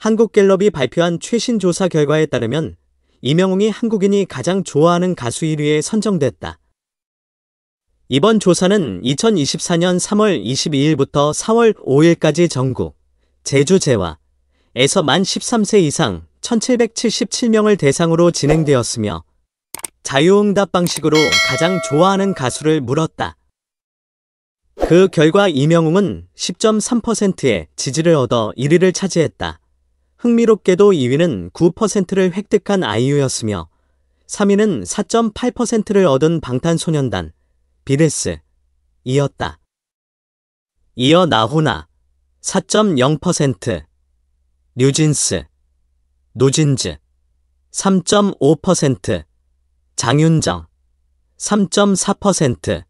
한국갤럽이 발표한 최신 조사 결과에 따르면 이명웅이 한국인이 가장 좋아하는 가수 1위에 선정됐다. 이번 조사는 2024년 3월 22일부터 4월 5일까지 전국, 제주 제와 에서 만 13세 이상 1777명을 대상으로 진행되었으며 자유응답 방식으로 가장 좋아하는 가수를 물었다. 그 결과 이명웅은 10.3%의 지지를 얻어 1위를 차지했다. 흥미롭게도 2위는 9%를 획득한 아이유였으며 3위는 4.8%를 얻은 방탄소년단 비데스 이었다. 이어 나훈아 4.0%류진스 노진즈 3.5% 장윤정 3.4%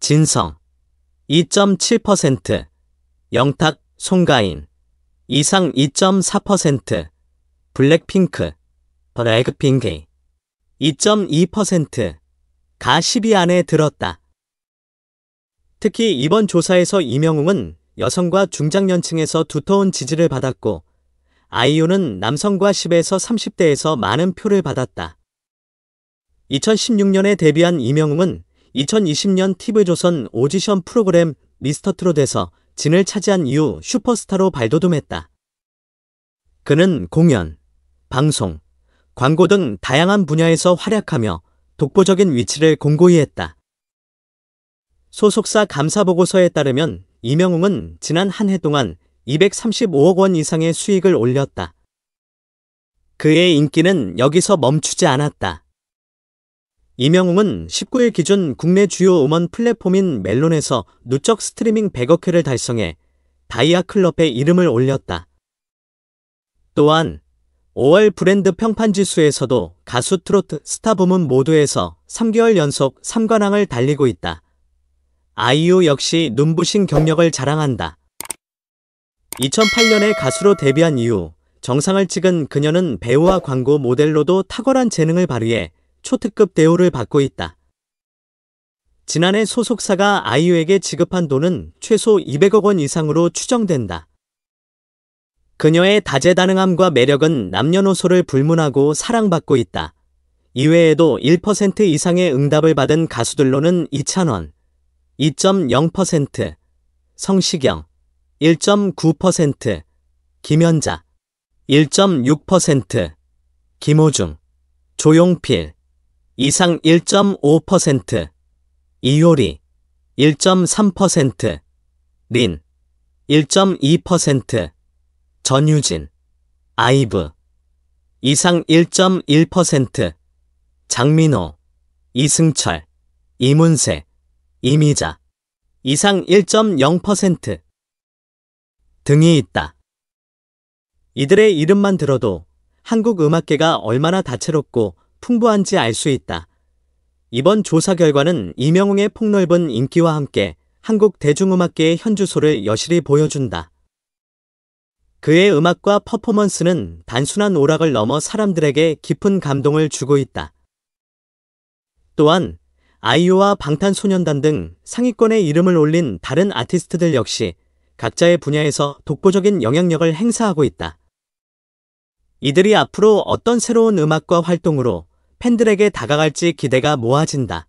진성 2.7% 영탁 송가인 이상 2.4% 블랙핑크 블랙핑크 2.2% 가10위 안에 들었다. 특히 이번 조사에서 이명웅은 여성과 중장년층에서 두터운 지지를 받았고 아이유는 남성과 10에서 30대에서 많은 표를 받았다. 2016년에 데뷔한 이명웅은 2020년 TV조선 오디션 프로그램 미스터트롯에서 진을 차지한 이후 슈퍼스타로 발돋움했다. 그는 공연, 방송, 광고 등 다양한 분야에서 활약하며 독보적인 위치를 공고히 했다. 소속사 감사보고서에 따르면 이명웅은 지난 한 해 동안 235억 원 이상의 수익을 올렸다. 그의 인기는 여기서 멈추지 않았다. 이명웅은 19일 기준 국내 주요 음원 플랫폼인 멜론에서 누적 스트리밍 100억 회를 달성해 다이아 클럽에 이름을 올렸다. 또한 5월 브랜드 평판 지수에서도 가수 트로트 스타 부문 모두에서 3개월 연속 3관왕을 달리고 있다. 아이유 역시 눈부신 경력을 자랑한다. 2008년에 가수로 데뷔한 이후 정상을 찍은 그녀는 배우와 광고 모델로도 탁월한 재능을 발휘해 초특급 대우를 받고 있다. 지난해 소속사가 아이유에게 지급한 돈은 최소 200억 원 이상으로 추정된다. 그녀의 다재다능함과 매력은 남녀노소를 불문하고 사랑받고 있다. 이외에도 1% 이상의 응답을 받은 가수들로는 이찬원, 2.0%, 성시경, 1.9%, 김연자, 1.6%, 김호중, 조용필, 이상 1.5%, 이효리 1.3%, 린 1.2%, 전유진, 아이브 이상 1.1%, 장민호, 이승철, 이문세, 이미자 이상 1.0% 등이 있다. 이들의 이름만 들어도 한국 음악계가 얼마나 다채롭고 풍부한지 알 수 있다. 이번 조사 결과는 이명웅의 폭넓은 인기와 함께 한국 대중음악계의 현주소를 여실히 보여준다. 그의 음악과 퍼포먼스는 단순한 오락을 넘어 사람들에게 깊은 감동을 주고 있다. 또한 아이유와 방탄소년단 등 상위권에 이름을 올린 다른 아티스트들 역시 각자의 분야에서 독보적인 영향력을 행사하고 있다. 이들이 앞으로 어떤 새로운 음악과 활동으로 팬들에게 다가갈지 기대가 모아진다.